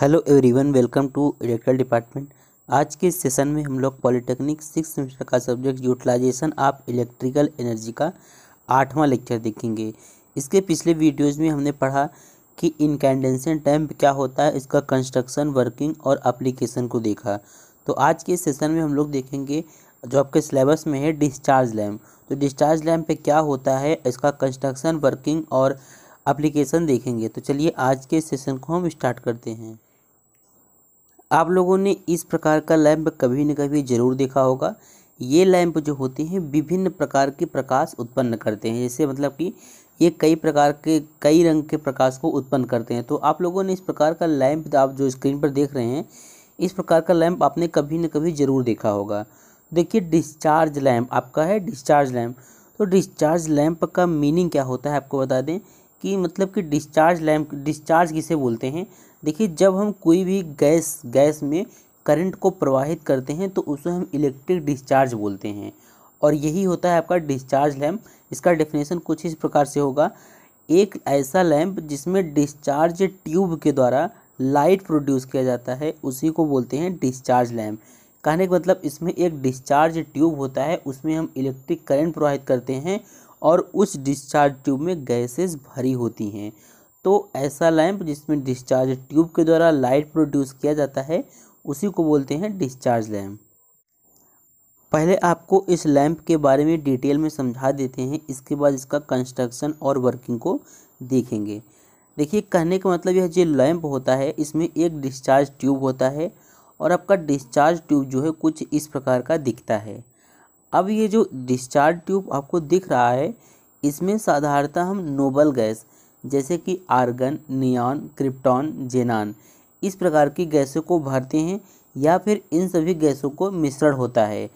hello everyone welcome to electrical department आज के session में हम लोग पॉलिटेक्निक सिक्स सेमेस्टर का subject utilisation of electrical energy का आठवां लेक्चर देखेंगे इसके पिछले वीडियोस में हमने पढ़ा कि इनकैंडेंसन टैम्प क्या होता है इसका कंस्ट्रक्शन वर्किंग और अप्लीकेशन को देखा तो आज के सेशन में हम लोग देखेंगे जो आपके सिलेबस में है डिस्चार्ज लैम्प तो डिस्चार्ज लैम्प पे क्या होता है इसका कंस्ट्रक्शन वर्किंग और अप्लीकेशन देखेंगे तो चलिए आज के सेशन को हम स्टार्ट करते हैं आप लोगों ने इस प्रकार का लैम्प कभी न कभी ज़रूर देखा होगा ये लैंप जो होते हैं विभिन्न प्रकार के प्रकाश उत्पन्न करते हैं जैसे मतलब कि ये कई प्रकार के कई रंग के प्रकाश को उत्पन्न करते हैं तो आप लोगों ने इस प्रकार का लैम्प आप जो स्क्रीन पर देख रहे हैं इस प्रकार का लैम्प आपने कभी न कभी ज़रूर देखा होगा देखिए डिस्चार्ज लैम्प आपका है डिस्चार्ज लैंप तो डिस्चार्ज लैंप का मीनिंग क्या होता है आपको बता दें कि मतलब कि डिस्चार्ज लैंप डिस्चार्ज किसे बोलते हैं देखिए जब हम कोई भी गैस गैस में करंट को प्रवाहित करते हैं तो उसे हम इलेक्ट्रिक डिस्चार्ज बोलते हैं और यही होता है आपका डिस्चार्ज लैम्प इसका डेफिनेशन कुछ इस प्रकार से होगा एक ऐसा लैम्प जिसमें डिस्चार्ज ट्यूब के द्वारा लाइट प्रोड्यूस किया जाता है उसी को बोलते हैं डिस्चार्ज लैम्प कहने का मतलब इसमें एक डिस्चार्ज ट्यूब होता है उसमें हम इलेक्ट्रिक करंट प्रवाहित करते हैं और उस डिस्चार्ज ट्यूब में गैसेस भरी होती हैं तो ऐसा लैंप जिसमें डिस्चार्ज ट्यूब के द्वारा लाइट प्रोड्यूस किया जाता है उसी को बोलते हैं डिस्चार्ज लैंप पहले आपको इस लैंप के बारे में डिटेल में समझा देते हैं इसके बाद इसका कंस्ट्रक्शन और वर्किंग को देखेंगे देखिए कहने का मतलब यह जो लैंप होता है इसमें एक डिस्चार्ज ट्यूब होता है और आपका डिस्चार्ज ट्यूब जो है कुछ इस प्रकार का दिखता है अब ये जो डिस्चार्ज ट्यूब आपको दिख रहा है इसमें साधारणतः हम नोबल गैस जैसे कि आर्गन नियॉन क्रिप्टॉन जेनान इस प्रकार की गैसों को भरते हैं या फिर इन सभी गैसों को मिश्रण होता है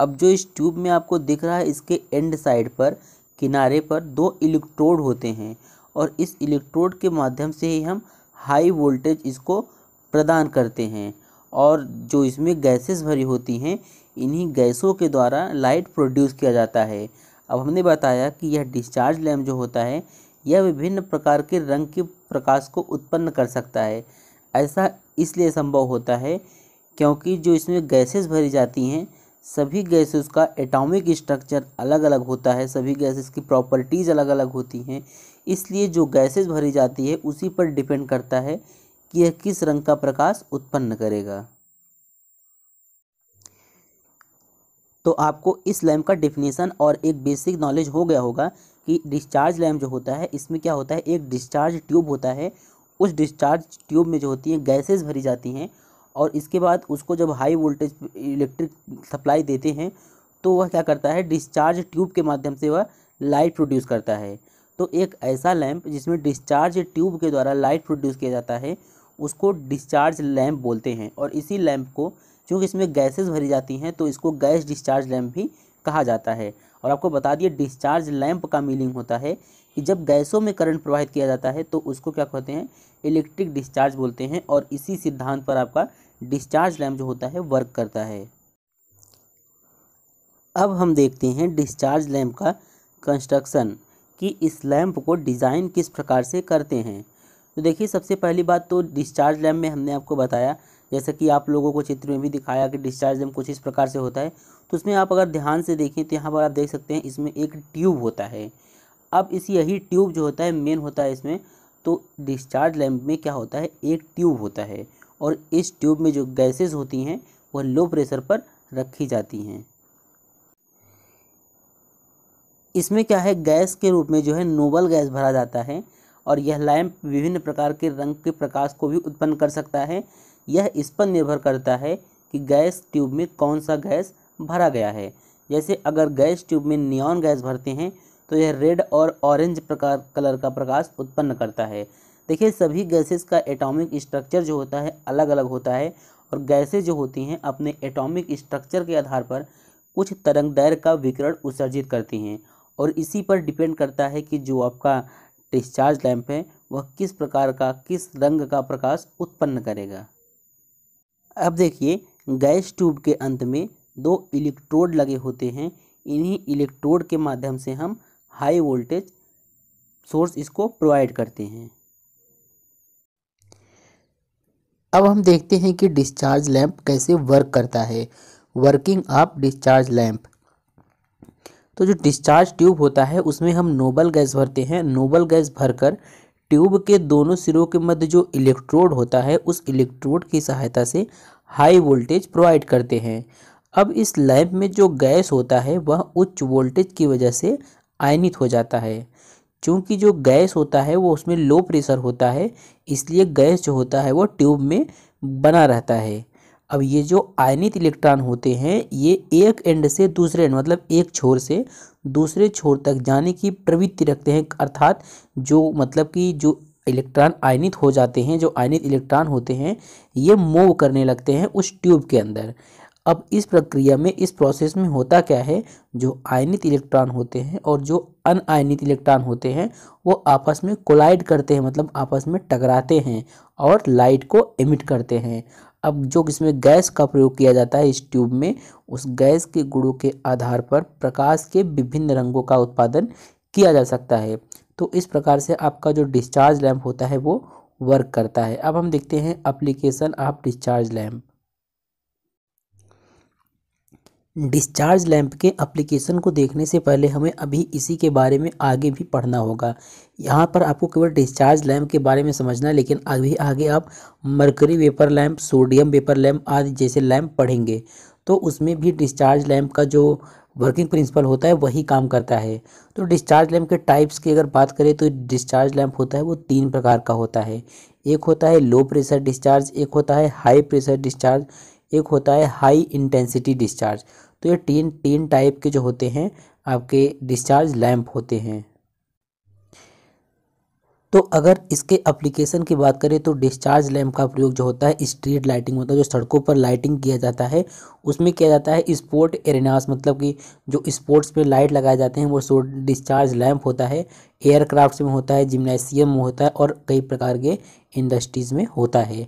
अब जो इस ट्यूब में आपको दिख रहा है इसके एंड साइड पर किनारे पर दो इलेक्ट्रोड होते हैं और इस इलेक्ट्रोड के माध्यम से ही हम हाई वोल्टेज इसको प्रदान करते हैं और जो इसमें गैसेस भरी होती हैं इन्हीं गैसों के द्वारा लाइट प्रोड्यूस किया जाता है अब हमने बताया कि यह डिस्चार्ज लैम्प जो होता है यह विभिन्न प्रकार के रंग के प्रकाश को उत्पन्न कर सकता है ऐसा इसलिए संभव होता है क्योंकि जो इसमें गैसेस भरी जाती हैं सभी गैसेस का एटॉमिक स्ट्रक्चर अलग अलग होता है सभी गैसेस की प्रॉपर्टीज़ अलग अलग होती हैं इसलिए जो गैसेस भरी जाती है उसी पर डिपेंड करता है कि यह किस रंग का प्रकाश उत्पन्न करेगा तो आपको इस लैम्प का डिफिनेशन और एक बेसिक नॉलेज हो गया होगा कि डिस्चार्ज लैम्प जो होता है इसमें क्या होता है एक डिस्चार्ज ट्यूब होता है उस डिस्चार्ज ट्यूब में जो होती हैं गैसेज भरी जाती हैं और इसके बाद उसको जब हाई वोल्टेज इलेक्ट्रिक सप्लाई देते हैं तो वह क्या करता है डिस्चार्ज ट्यूब के माध्यम से वह लाइट प्रोड्यूस करता है तो एक ऐसा लैम्प जिसमें डिस्चार्ज ट्यूब के द्वारा लाइट प्रोड्यूस किया जाता है उसको डिस्चार्ज लैम्प बोलते हैं और इसी लैम्प को चूँकि इसमें गैसेज़ भरी जाती हैं तो इसको गैस डिस्चार्ज लैम्प भी कहा जाता है और आपको बता दिए डिस्चार्ज लैंप का मीनिंग होता है कि जब गैसों में करंट प्रवाहित किया जाता है तो उसको क्या कहते हैं इलेक्ट्रिक डिस्चार्ज बोलते हैं और इसी सिद्धांत पर आपका डिस्चार्ज लैम्प जो होता है वर्क करता है अब हम देखते हैं डिस्चार्ज लैम्प का कंस्ट्रक्शन कि इस लैम्प को डिज़ाइन किस प्रकार से करते हैं तो देखिए सबसे पहली बात तो डिस्चार्ज लैम्प में हमने आपको बताया जैसा कि आप लोगों को चित्र में भी दिखाया कि डिस्चार्ज लैम्प कुछ इस प्रकार से होता है तो इसमें आप अगर ध्यान से देखें तो यहाँ पर आप देख सकते हैं इसमें एक ट्यूब होता है अब इस यही ट्यूब जो होता है मेन होता है इसमें तो डिस्चार्ज लैम्प में क्या होता है एक ट्यूब होता है और इस ट्यूब में जो गैसेज होती हैं वह लो प्रेशर पर रखी जाती हैं इसमें क्या है गैस के रूप में जो है नोबल गैस भरा जाता है और यह लैम्प विभिन्न प्रकार के रंग के प्रकाश को भी उत्पन्न कर सकता है यह इस पर निर्भर करता है कि गैस ट्यूब में कौन सा गैस भरा गया है जैसे अगर गैस ट्यूब में नियॉन गैस भरते हैं तो यह रेड और ऑरेंज प्रकार कलर का प्रकाश उत्पन्न करता है देखिए सभी गैसेस का एटॉमिक स्ट्रक्चर जो होता है अलग अलग होता है और गैसें जो होती हैं अपने एटॉमिक स्ट्रक्चर के आधार पर कुछ तरंग दैर का विकरण उत्सर्जित करती हैं और इसी पर डिपेंड करता है कि जो आपका डिस्चार्ज लैम्प है वह किस प्रकार का किस रंग का प्रकाश उत्पन्न करेगा अब देखिए गैस ट्यूब के अंत में दो इलेक्ट्रोड लगे होते हैं इन्हीं इलेक्ट्रोड के माध्यम से हम हाई वोल्टेज सोर्स इसको प्रोवाइड करते हैं अब हम देखते हैं कि डिस्चार्ज लैंप कैसे वर्क करता है वर्किंग ऑफ डिस्चार्ज लैंप तो जो डिस्चार्ज ट्यूब होता है उसमें हम नोबल गैस भरते हैं नोबल गैस भरकर ट्यूब के दोनों सिरों के मध्य जो इलेक्ट्रोड होता है उस इलेक्ट्रोड की सहायता से हाई वोल्टेज प्रोवाइड करते हैं अब इस लैंप में जो गैस होता है वह उच्च वोल्टेज की वजह से आयनित हो जाता है क्योंकि जो गैस होता है वो उसमें लो प्रेशर होता है इसलिए गैस जो होता है वो ट्यूब में बना रहता है अब ये जो आयनित इलेक्ट्रॉन होते हैं ये एक एंड से दूसरे एंड मतलब एक छोर से दूसरे छोर तक जाने की प्रवृत्ति रखते हैं अर्थात जो मतलब कि जो इलेक्ट्रॉन आयनित हो जाते हैं जो आयनित इलेक्ट्रॉन होते हैं ये मूव करने लगते हैं उस ट्यूब के अंदर अब इस प्रक्रिया में इस प्रोसेस में होता क्या है जो आयनित इलेक्ट्रॉन होते हैं और जो अनआयनित इलेक्ट्रॉन होते हैं वो आपस में कोलाइड करते हैं मतलब आपस में टकराते हैं और लाइट को एमिट करते हैं अब जो इसमें गैस का प्रयोग किया जाता है इस ट्यूब में उस गैस के गुणों के आधार पर प्रकाश के विभिन्न रंगों का उत्पादन किया जा सकता है तो इस प्रकार से आपका जो डिस्चार्ज लैम्प होता है वो वर्क करता है अब हम देखते हैं application of discharge lamp discharge lamp के एप्लीकेशन को देखने से पहले हमें अभी इसी के बारे में आगे भी पढ़ना होगा यहाँ पर आपको केवल डिस्चार्ज लैंप के बारे में समझना है लेकिन अभी आगे आप mercury vapour lamp sodium vapour lamp आदि जैसे लैंप पढ़ेंगे तो उसमें भी डिस्चार्ज लैंप का जो वर्किंग प्रिंसिपल होता है वही काम करता है तो डिस्चार्ज लैंप के टाइप्स की अगर बात करें तो डिस्चार्ज लैम्प होता है वो तीन प्रकार का होता है एक होता है लो प्रेशर डिस्चार्ज एक होता है हाई प्रेशर डिस्चार्ज एक होता है हाई इंटेंसिटी डिस्चार्ज तो ये तीन तीन टाइप के जो होते हैं आपके डिस्चार्ज लैम्प होते हैं तो अगर इसके एप्लीकेशन की बात करें तो डिस्चार्ज लैम्प का प्रयोग जो होता है स्ट्रीट लाइटिंग होता है जो सड़कों पर लाइटिंग किया जाता है उसमें किया जाता है स्पोर्ट एरेनास मतलब कि जो स्पोर्ट्स में लाइट लगाए जाते हैं वो डिस्चार्ज लैम्प होता है एयरक्राफ्ट में होता है जिमनेसियम में होता है और कई प्रकार के इंडस्ट्रीज़ में होता है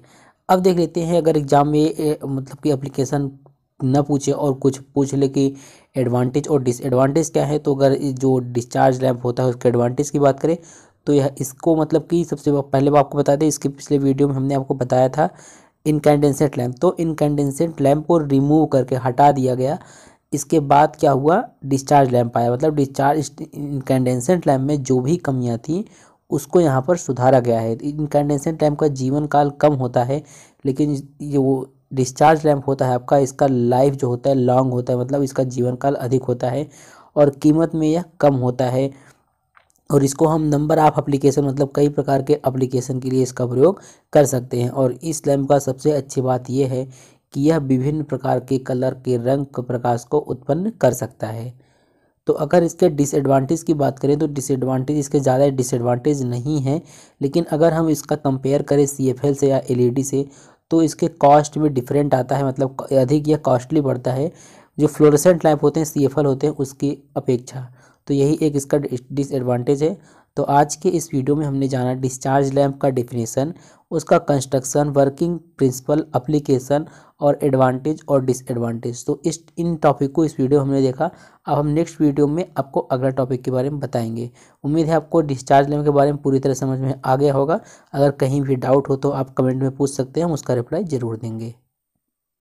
अब देख लेते हैं अगर एग्ज़ाम में मतलब कि अप्लीकेशन न पूछे और कुछ पूछ ले कि एडवांटेज और डिसएडवांटेज क्या है तो अगर जो डिस्चार्ज लैम्प होता है उसके एडवांटेज की बात करें तो यह इसको मतलब कि सबसे पहले आपको बता दें इसके पिछले वीडियो में हमने आपको बताया था इनकैंडेंसेंट लैम्प तो इनकैंडेंसेंट लैम्प को रिमूव करके हटा दिया गया इसके बाद क्या हुआ डिस्चार्ज लैम्प आया मतलब डिस्चार्ज इनकैंडेंसेंट लैम्प में जो भी कमियाँ थी उसको यहाँ पर सुधारा गया है इनकैंडेसेंट लैम्प का जीवन काल कम होता है लेकिन ये वो डिस्चार्ज लैम्प होता है आपका इसका लाइफ जो होता है लॉन्ग होता है मतलब इसका जीवन काल अधिक होता है और कीमत में यह कम होता है और इसको हम नंबर ऑफ एप्लीकेशन मतलब कई प्रकार के एप्लीकेशन के लिए इसका प्रयोग कर सकते हैं और इस लैम्प का सबसे अच्छी बात यह है कि यह विभिन्न प्रकार के कलर के रंग प्रकाश को उत्पन्न कर सकता है तो अगर इसके डिसएडवांटेज की बात करें तो डिसएडवांटेज इसके ज़्यादा डिसएडवांटेज नहीं है लेकिन अगर हम इसका कंपेयर करें सी से या एल e से तो इसके कॉस्ट में डिफरेंट आता है मतलब अधिक या कॉस्टली पड़ता है जो फ्लोरोसेंट लैंप होते हैं सी होते हैं उसकी अपेक्षा तो यही एक इसका डिसएडवांटेज है तो आज के इस वीडियो में हमने जाना डिस्चार्ज लैम्प का डिफिनेशन उसका कंस्ट्रक्शन वर्किंग प्रिंसिपल अप्लीकेशन और एडवांटेज और डिसएडवांटेज तो इस इन टॉपिक को इस वीडियो हमने देखा अब हम नेक्स्ट वीडियो में आपको अगला टॉपिक के बारे में बताएंगे उम्मीद है आपको डिस्चार्ज लैम्प के बारे में पूरी तरह समझ में आ गया होगा अगर कहीं भी डाउट हो तो आप कमेंट में पूछ सकते हैं हम उसका रिप्लाई ज़रूर देंगे